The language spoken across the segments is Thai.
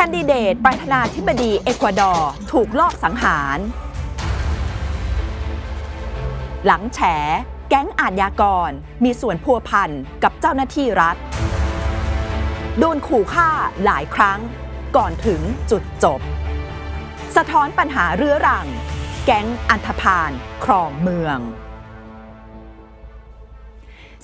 คนดิเดตประธานาธิบดีเอกวาดอร์ถูกลอบสังหาร หลังแฉแก๊งอาญยากรมีส่วนพัวพันกับเจ้าหน้าที่รัฐ โดนขู่ฆ่าหลายครั้งก่อนถึงจุดจบ สะท้อนปัญหาเรื้อรังแก๊งอันธพาลครองเมือง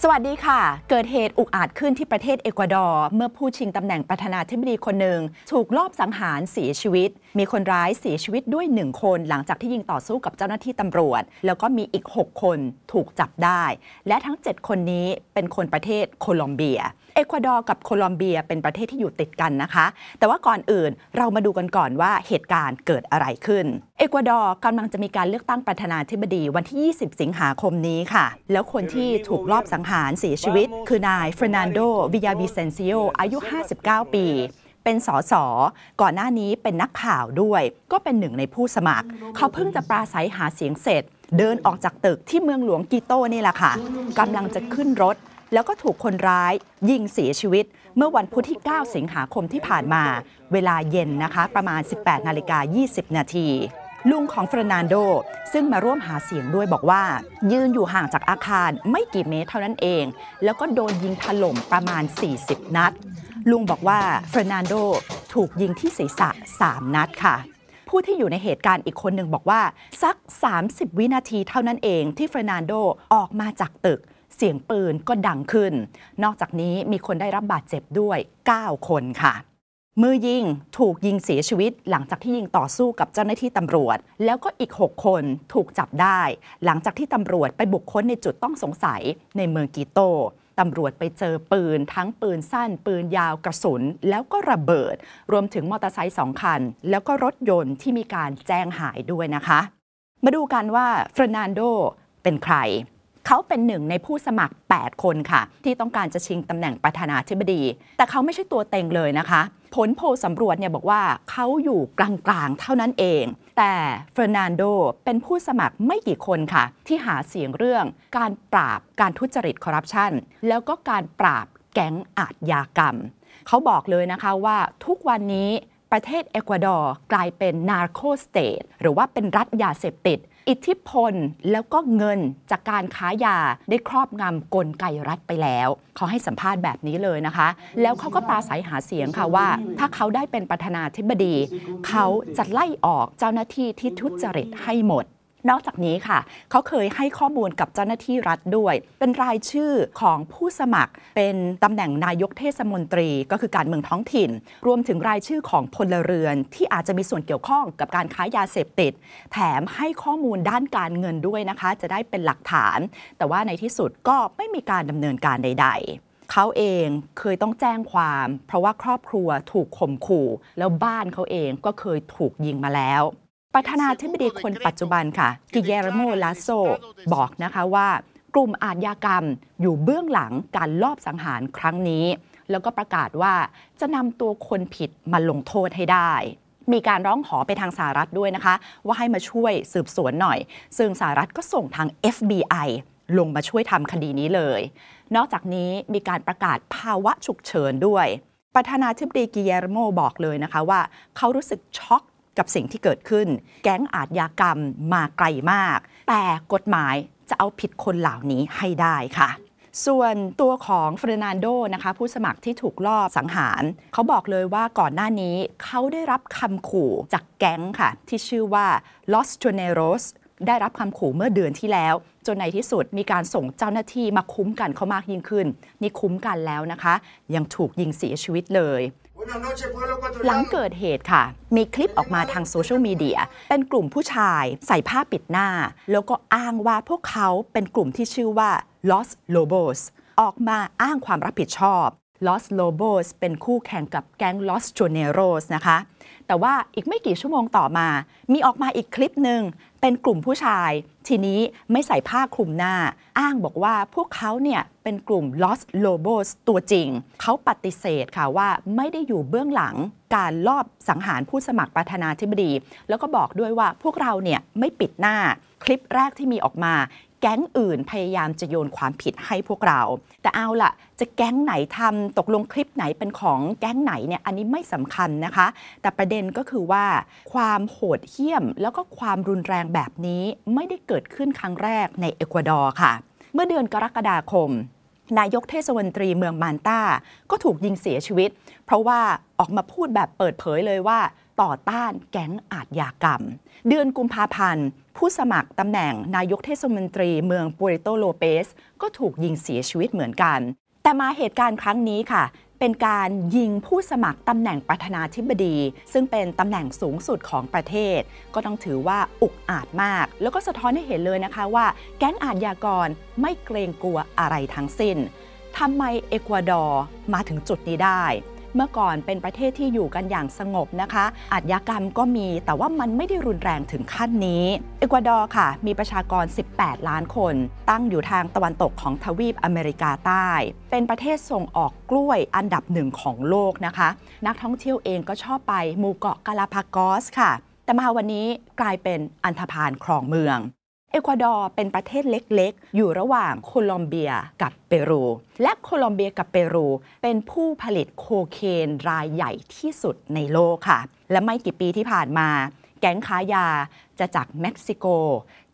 สวัสดีค่ะ เกิดเหตุอุกอาจขึ้นที่ประเทศเอกวาดอร์ เมื่อผู้ชิงตำแหน่งประธานาธิบดีคนหนึ่ง ถูกลอบสังหารเสียชีวิต มีคนร้ายเสียชีวิตด้วยหนึ่งคนหลังจากที่ยิงต่อสู้กับเจ้าหน้าที่ตำรวจ แล้วก็มีอีก 6 คนถูกจับได้ และทั้ง 7 คนนี้เป็นคนประเทศโคลอมเบียเอกวาดอร์กับโคลอมเบียเป็นประเทศที่อยู่ติดกันนะคะ แต่ว่าก่อนอื่นเรามาดูกันก่อนว่าเหตุการณ์เกิดอะไรขึ้นเอกวาดอร์กำลังจะมีการเลือกตั้งประธานาธิบดีวันที่ 20 สิงหาคมนี้ค่ะ แล้วคนที่ถูกลอบสังหารเสียชีวิตคือนายเฟรนันโดวิยาวิเซนซิโออายุ 59 ปี เป็นสสก่อนหน้านี้เป็นนักข่าวด้วย ก็เป็นหนึ่งในผู้สมัคร เขาเพิ่งจะปราศัยหาเสียงเสร็จ เดินออกจากตึกที่เมืองหลวงกิโตนี่แหละค่ะกำลังจะขึ้นรถแล้วก็ถูกคนร้าย ยิงเสียชีวิตเมื่อวันพุธที่ 9 สิงหาคมที่ผ่านมา เวลาเย็นนะคะ ประมาณ 18 นาฬิกา 20 นาทีลุงของเฟรนันโดซึ่งมาร่วมหาเสียงด้วยบอกว่า ยืนอยู่ห่างจากอาคารไม่กี่เมตรเท่านั้นเอง แล้วก็โดนยิงถล่มประมาณ 40 นัดลุงบอกว่าเฟรนันโดถูกยิงที่ศีรษะ 3 นัดค่ะ ผู้ที่อยู่ในเหตุการณ์อีกคนหนึ่งบอกว่าสัก 30 วินาทีเท่านั้นเอง ที่เฟรนันโดออกมาจากตึกเสียงปืนก็ดังขึ้น นอกจากนี้มีคนได้รับบาดเจ็บด้วย 9 คนค่ะ มือยิงถูกยิงเสียชีวิตหลังจากที่ยิงต่อสู้กับเจ้าหน้าที่ตำรวจ แล้วก็อีก 6 คนถูกจับได้ หลังจากที่ตำรวจไปบุกค้นในจุดต้องสงสัยในเมืองกีโตตำรวจไปเจอปืนทั้งปืนสั้น ปืนยาวกระสุน แล้วก็ระเบิดรวมถึงมอเตอร์ไซค์สองคัน แล้วก็รถยนต์ที่มีการแจ้งหายด้วยนะคะ มาดูกันว่าเฟรนันโด เป็นใครเขาเป็นหนึ่งในผู้สมัคร 8 คนค่ะ ที่ต้องการจะชิงตำแหน่งประธานาธิบดี แต่เขาไม่ใช่ตัวเต็งเลยนะคะ ผลโพลสำรวจเนี่ยบอกว่าเขาอยู่กลาง ๆ เท่านั้นเอง แต่เฟร์นันโดเป็นผู้สมัครไม่กี่คนค่ะ ที่หาเสียงเรื่องการปราบการทุจริตคอร์รัปชันแล้วก็การปราบแก๊งอาชญากรรม เขาบอกเลยนะคะว่าทุกวันนี้ ประเทศเอกวาดอร์กลายเป็นนาร์โคสเตทหรือว่าเป็นรัฐยาเสพติดอิทธิพล แล้วก็เงินจากการค้ายาได้ครอบงำกลไกรัฐไปแล้ว เขาให้สัมภาษณ์แบบนี้เลยนะคะ แล้วเขาก็ปราศัยหาเสียงค่ะว่า ถ้าเขาได้เป็นประธานาธิบดี เขาจะไล่ออกเจ้าหน้าที่ที่ทุจริตให้หมดนอกจากนี้ค่ะเขาเคยให้ข้อมูลกับเจ้าหน้าที่รัฐด้วย เป็นรายชื่อของผู้สมัครเป็นตำแหน่งนายกเทศมนตรีก็คือการเมืองท้องถิ่น รวมถึงรายชื่อของพลเรือนที่อาจจะมีส่วนเกี่ยวข้องกับการค้ายาเสพติด แถมให้ข้อมูลด้านการเงินด้วยนะคะ จะได้เป็นหลักฐาน แต่ว่าในที่สุดก็ไม่มีการดำเนินการใด ๆเขาเองเคยต้องแจ้งความ เพราะว่าครอบครัวถูกข่มขู่ แล้วบ้านเขาเองก็เคยถูกยิงมาแล้วประธานาธิบดีคนปัจจุบันค่ะกิเยรโม ลาโซบอกนะคะว่า กลุ่มอาชญากรรมอยู่เบื้องหลังการลอบสังหารครั้งนี้ แล้วก็ประกาศว่าจะนำตัวคนผิดมาลงโทษให้ได้ มีการร้องขอไปทางสหรัฐด้วยนะคะ ว่าให้มาช่วยสืบสวนหน่อย ซึ่งสหรัฐก็ส่งทาง FBI ลงมาช่วยทำคดีนี้เลย นอกจากนี้มีการประกาศภาวะฉุกเฉินด้วย ประธานาธิบดีกิเยร์โมบอกเลยนะคะว่าเขารู้สึกช็อกกับสิ่งที่เกิดขึ้น แก๊งอาทยากรรมมาไกลมาก แต่กฎหมายจะเอาผิดคนเหล่านี้ให้ได้ค่ะ ส่วนตัวของเฟรนันโดนะคะผู้สมัครที่ถูกลอบสังหาร เขาบอกเลยว่าก่อนหน้านี้เขาได้รับคำขู่จากแก๊งค่ะ ที่ชื่อว่า Los t r o n e r o s ได้รับคำขู่เมื่อเดือนที่แล้ว จนในที่สุดมีการส่งเจ้าหน้าที่มาคุ้มกันเขามากยิ่งขึ้นนี่คุ้มกันแล้วนะคะ ยังถูกยิงเสียชีวิตเลยหลังเกิดเหตุค่ะ มีคลิปออกมาทางโซเชียลมีเดีย เป็นกลุ่มผู้ชายใส่ผ้าปิดหน้า แล้วก็อ้างว่าพวกเขาเป็นกลุ่มที่ชื่อว่า Los Lobos ออกมาอ้างความรับผิดชอบ Los Lobos เป็นคู่แข่งกับแก๊ง Los Choneros นะคะแต่ว่าอีกไม่กี่ชั่วโมงต่อมา มีออกมาอีกคลิปหนึ่ง เป็นกลุ่มผู้ชาย ทีนี้ไม่ใส่ผ้าคลุมหน้า อ้างบอกว่าพวกเขาเนี่ยเป็นกลุ่ม Lost Lobos ตัวจริง เขาปฏิเสธค่ะว่าไม่ได้อยู่เบื้องหลังการลอบสังหารผู้สมัครประธานาธิบดี แล้วก็บอกด้วยว่าพวกเราเนี่ยไม่ปิดหน้าคลิปแรกที่มีออกมาแก๊งอื่นพยายามจะโยนความผิดให้พวกเรา แต่เอาล่ะ จะแก๊งไหนทำตกลงคลิปไหนเป็นของแก๊งไหนเนี่ยอันนี้ไม่สำคัญนะคะ แต่ประเด็นก็คือว่า ความโหดเหี้ยมแล้วก็ความรุนแรงแบบนี้ไม่ได้เกิดขึ้นครั้งแรกในเอกวาดอร์ค่ะ เมื่อเดือนกรกฎาคม นายกเทศมนตรีเมืองมานตาก็ถูกยิงเสียชีวิต เพราะว่าออกมาพูดแบบเปิดเผยเลยว่าต่อต้านแก๊งอาทยากรรม เดือนกุมภาพันธ์ผู้สมัครตำแหน่งนายกเทศมนตรีเมืองปูริโตโลเปส ก็ถูกยิงเสียชีวิตเหมือนกัน แต่มาเหตุการณ์ครั้งนี้ค่ะ เป็นการยิงผู้สมัครตำแหน่งประธานาธิบดี ซึ่งเป็นตำแหน่งสูงสุดของประเทศ ก็ต้องถือว่าอุกอาจมาก แล้วก็สะท้อนให้เห็นเลยนะคะว่า แก๊งอาชญากรไม่เกรงกลัวอะไรทั้งสิ้น ทำไมเอกวาดอร์มาถึงจุดนี้ได้เมื่อก่อนเป็นประเทศที่อยู่กันอย่างสงบนะคะอาชญากรรมก็มีแต่ว่ามันไม่ได้รุนแรงถึงขั้นนี้เอกวาดอร์ค่ะ มีประชากร 18 ล้านคน ตั้งอยู่ทางตะวันตกของทวีปอเมริกาใต้ เป็นประเทศส่งออกกล้วยอันดับหนึ่งของโลกนะคะ นักท่องเที่ยวเองก็ชอบไปหมู่เกาะกาลาพากอสค่ะ แต่มาวันนี้กลายเป็นอันธพาลครองเมืองเอกวาดอร์เป็นประเทศเล็กๆ อยู่ระหว่างโคลอมเบียกับเปรู และโคลอมเบียกับเปรู เป็นผู้ผลิตโคเคนรายใหญ่ที่สุดในโลกค่ะ และไม่กี่ปีที่ผ่านมาแก๊งค้ายาจะจากเม็กซิโก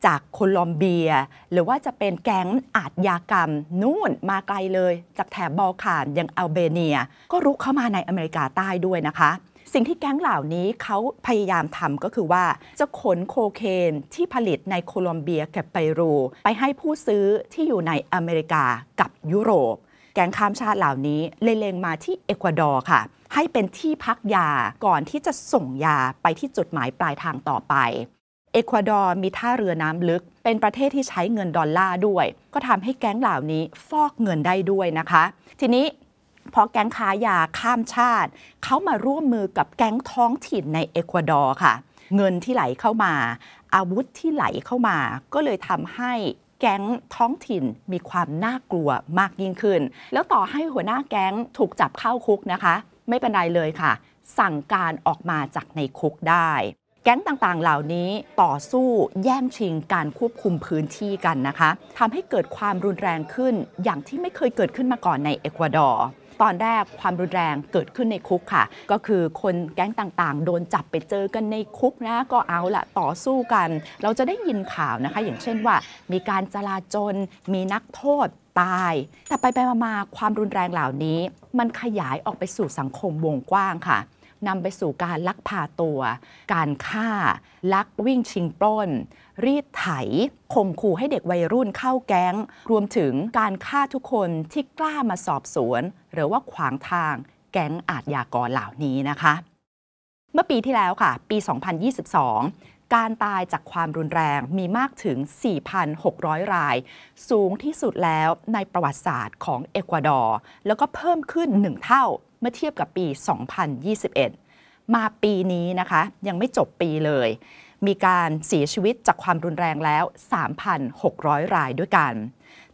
จากโคลอมเบีย หรือว่าจะเป็นแก๊งอาจยากรรม นู่นมาไกลเลย จากแถบบอลข่านยังอัลเบเนีย ก็รุกเข้ามาในอเมริกาใต้ด้วยนะคะสิ่งที่แก๊งเหล่านี้เขาพยายามทำก็คือว่า จะขนโคเคนที่ผลิตในโคลอมเบียกับไปรู ไปให้ผู้ซื้อที่อยู่ในอเมริกากับยุโรป แก๊งข้ามชาติเหล่านี้เล็งมาที่เอกวาดอร์ค่ะ ให้เป็นที่พักยาก่อนที่จะส่งยาไปที่จุดหมายปลายทางต่อไปเอกวาดอร์มีท่าเรือน้ำลึกเป็นประเทศที่ใช้เงินดอลลาร์ด้วย ก็ทำให้แก๊งเหล่านี้ฟอกเงินได้ด้วยนะคะ ทีนี้เพราะแก๊งค้ายาข้ามชาติเขามาร่วมมือกับแก๊งท้องถิ่นในเอกวาดอร์ค่ะ เงินที่ไหลเข้ามา อาวุธที่ไหลเข้ามา ก็เลยทำให้แก๊งท้องถิ่นมีความน่ากลัวมากยิ่งขึ้น แล้วต่อให้หัวหน้าแก๊งถูกจับเข้าคุกนะคะ ไม่เป็นไรเลยค่ะ สั่งการออกมาจากในคุกได้ แก๊งต่างๆ เหล่านี้ต่อสู้แย่งชิงการควบคุมพื้นที่กันนะคะทำให้เกิดความรุนแรงขึ้นอย่างที่ไม่เคยเกิดขึ้นมาก่อนในเอกวาดอร์ตอนแรกความรุนแรงเกิดขึ้นในคุกค่ะ ก็คือคนแก๊งต่างๆ โดนจับไปเจอกันในคุกนะ ก็เอาละต่อสู้กัน เราจะได้ยินข่าวนะคะ อย่างเช่นว่า มีการจลาจลมีนักโทษตาย แต่ไปไปมาความรุนแรงเหล่านี้ มันขยายออกไปสู่สังคมวงกว้างค่ะนำไปสู่การลักพาตัว การฆ่า ลักวิ่งชิงปล้น รีดไถข่มขู่ให้เด็กวัยรุ่นเข้าแก๊ง รวมถึงการฆ่าทุกคนที่กล้ามาสอบสวนหรือว่าขวางทางแก๊งอาทยากรเหล่านี้นะคะ เมื่อปีที่แล้วค่ะ ปี 2022 การตายจากความรุนแรงมีมากถึง 4,600 ราย สูงที่สุดแล้วในประวัติศาสตร์ของเอกวาดอร์ แล้วก็เพิ่มขึ้น1เท่าเมื่อเทียบกับปี 2021 มาปีนี้นะคะยังไม่จบปีเลย มีการเสียชีวิตจากความรุนแรงแล้ว 3,600 รายด้วยกัน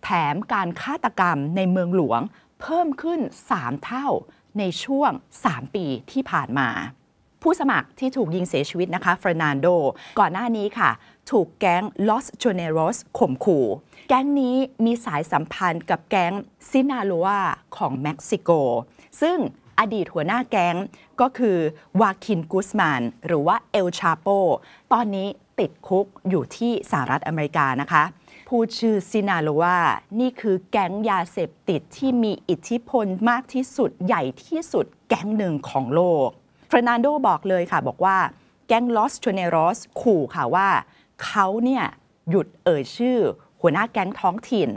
แถมการฆาตกรรมในเมืองหลวง เพิ่มขึ้น 3 เท่าในช่วง 3 ปีที่ผ่านมา ผู้สมัครที่ถูกยิงเสียชีวิตนะคะเฟรนันโด ก่อนหน้านี้ค่ะ ถูกแก๊งลอสโจเนโรสข่มขู่ แก๊งนี้มีสายสัมพันธ์กับแก๊งซินาโลวาของเม็กซิโกซึ่งอดีตหัวหน้าแก๊งก็คือวาคินกุสมานหรือว่าเอลชาโป ตอนนี้ติดคุกอยู่ที่สหรัฐอเมริกานะคะ ผู้ชื่อซินาโลวา นี่คือแก๊งยาเสพติดที่มีอิทธิพลมากที่สุดใหญ่ที่สุดแก๊งหนึ่งของโลกเฟรนันโดบอกเลยค่ะบอกว่าแก๊งลอสชเนรอสขู่ค่ะว่าเขาเนี่ยหยุดเอ่ยชื่อ หัวหน้าแก๊งท้องถิ่น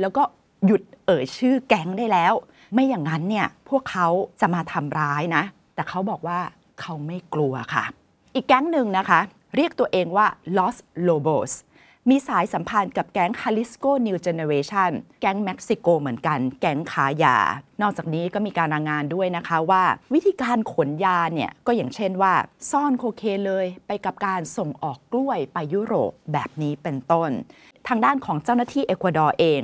แล้วก็หยุดเอ่ยชื่อแก๊งได้แล้วไม่อย่างนั้นเนี่ยพวกเขาจะมาทำร้ายนะ แต่เขาบอกว่าเขาไม่กลัวค่ะ อีกแก๊งหนึ่งนะคะ เรียกตัวเองว่า Los Lobos มีสายสัมพันธ์กับแก๊ง Jalisco New Generation แก๊งเม็กซิโกเหมือนกันแก๊งขายา นอกจากนี้ก็มีการรายงานด้วยนะคะว่าวิธีการขนยาเนี่ย ก็อย่างเช่นว่า ซ่อนโคเคนเลยไปกับการส่งออกกล้วยไปยุโรปแบบนี้เป็นต้น ทางด้านของเจ้าหน้าที่เอกวาดอร์เอง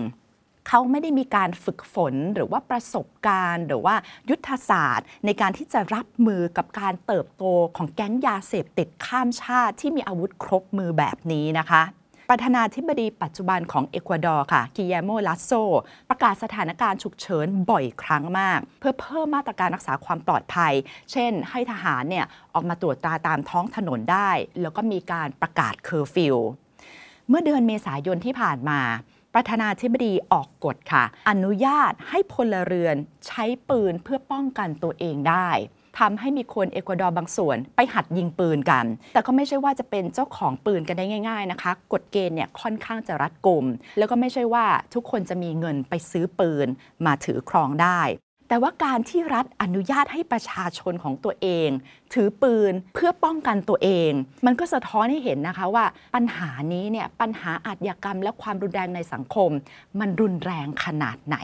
เขาไม่ได้มีการฝึกฝนหรือว่าประสบการณ์ หรือว่ายุทธศาสตร์ ในการที่จะรับมือกับการเติบโตของแก๊งยาเสพติดข้ามชาติที่มีอาวุธครบมือแบบนี้นะคะประธานาธิบดีปัจจุบันของเอกวาดอร์ค่ะกิยโมลัสโซประกาศสถานการณ์ฉุกเฉินบ่อยครั้งมาก เพื่อเพิ่มมาตรการรักษาความปลอดภัย เช่น ให้ทหารเนี่ยออกมาตรวจตราตามท้องถนนได้ แล้วก็มีการประกาศเคอร์ฟิวเมื่อเดือนเมษายนที่ผ่านมาประธานาธิบดีออกกฎค่ะ อนุญาตให้พลเรือนใช้ปืนเพื่อป้องกันตัวเองได้ทำให้มีคนเอกวาดอร์บางส่วนไปหัดยิงปืนกัน แต่ก็ไม่ใช่ว่าจะเป็นเจ้าของปืนกันได้ง่ายๆนะคะกฎเกณฑ์เนี่ยค่อนข้างจะรัดกุมแล้วก็ไม่ใช่ว่าทุกคนจะมีเงินไปซื้อปืนมาถือครองได้แต่ว่าการที่รัฐอนุญาตให้ประชาชนของตัวเอง ถือปืนเพื่อป้องกันตัวเอง มันก็สะท้อนให้เห็นนะคะว่า ปัญหานี้เนี่ยปัญหาอาชญากรรมและความรุนแรงในสังคม มันรุนแรงขนาดไหน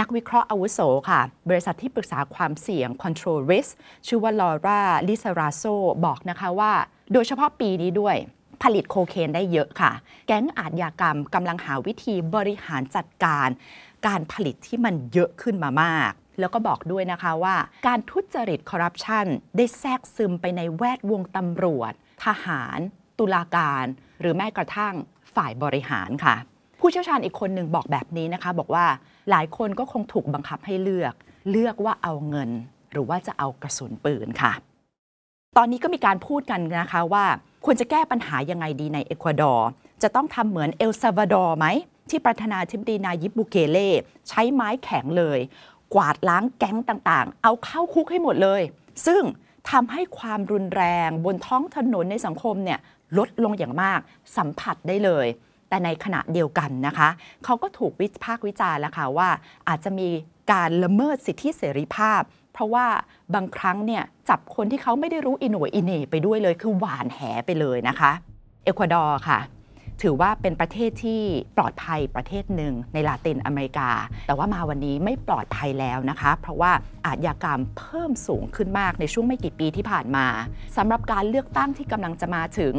นักวิเคราะห์อาวุโสค่ะ บริษัทที่ปรึกษาความเสี่ยง Control Risk ชื่อว่าลอร่าลิซาราโซบอกนะคะว่า โดยเฉพาะปีนี้ด้วย ผลิตโคเคนได้เยอะค่ะ แก๊งอาชญากรรมกำลังหาวิธีบริหารจัดการ การผลิตที่มันเยอะขึ้นมามากแล้วก็บอกด้วยนะคะว่าการทุจริตคอร์รัปชันได้แทรกซึมไปในแวดวงตำรวจ ทหาร ตุลาการ หรือแม้กระทั่งฝ่ายบริหารค่ะ ผู้เชี่ยวชาญอีกคนหนึ่งบอกแบบนี้นะคะ บอกว่าหลายคนก็คงถูกบังคับให้เลือก เลือกว่าเอาเงิน หรือว่าจะเอากระสุนปืนค่ะ ตอนนี้ก็มีการพูดกันนะคะว่าควรจะแก้ปัญหายังไงดีในเอกวาดอร์จะต้องทำเหมือนเอลซาวาดอร์ไหมที่ประธานาธิบดีนายิบบูเกเล่ใช้ไม้แข็งเลยกวาดล้างแก๊งต่างๆ เอาเข้าคุกให้หมดเลย ซึ่งทำให้ความรุนแรงบนท้องถนนในสังคมเนี่ยลดลงอย่างมาก สัมผัสได้เลย แต่ในขณะเดียวกันนะคะเขาก็ถูกวิพากษ์วิจารณ์แล้วค่ะว่าอาจจะมีการละเมิดสิทธิเสรีภาพ เพราะว่าบางครั้งเนี่ยจับคนที่เขาไม่ได้รู้อินโหนอินเนไปด้วยเลยคือหวานแหไปเลยนะคะเอกวาดอร์ค่ะถือว่าเป็นประเทศที่ปลอดภัยประเทศหนึ่งในลาตินอเมริกา แต่ว่ามาวันนี้ไม่ปลอดภัยแล้วนะคะ เพราะว่าอาชญากรรมเพิ่มสูงขึ้นมากในช่วงไม่กี่ปีที่ผ่านมา สำหรับการเลือกตั้งที่กำลังจะมาถึง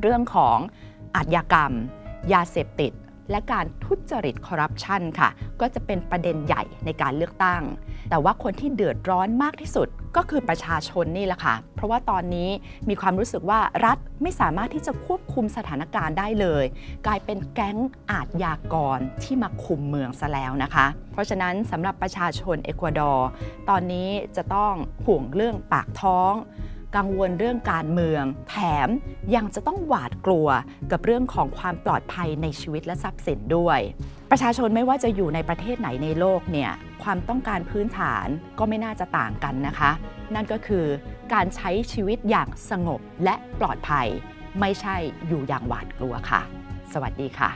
เรื่องของอาชญากรรม ยาเสพติดและการทุจริตคอร์รัปชันค่ะ ก็จะเป็นประเด็นใหญ่ในการเลือกตั้ง แต่ว่าคนที่เดือดร้อนมากที่สุดก็คือประชาชนนี่แหละค่ะ เพราะว่าตอนนี้มีความรู้สึกว่ารัฐไม่สามารถที่จะควบคุมสถานการณ์ได้เลย กลายเป็นแก๊งอาทยากรที่มาคุมเมืองซะแล้วนะคะ เพราะฉะนั้นสำหรับประชาชนเอกวาดอร์ตอนนี้จะต้องห่วงเรื่องปากท้อง กังวลเรื่องการเมืองแถมยังจะต้องหวาดกลัวกับเรื่องของความปลอดภัยในชีวิตและทรัพย์สินด้วยประชาชนไม่ว่าจะอยู่ในประเทศไหนในโลกเนี่ยความต้องการพื้นฐานก็ไม่น่าจะต่างกันนะคะ นั่นก็คือการใช้ชีวิตอย่างสงบและปลอดภัย ไม่ใช่อยู่อย่างหวาดกลัวค่ะ สวัสดีค่ะ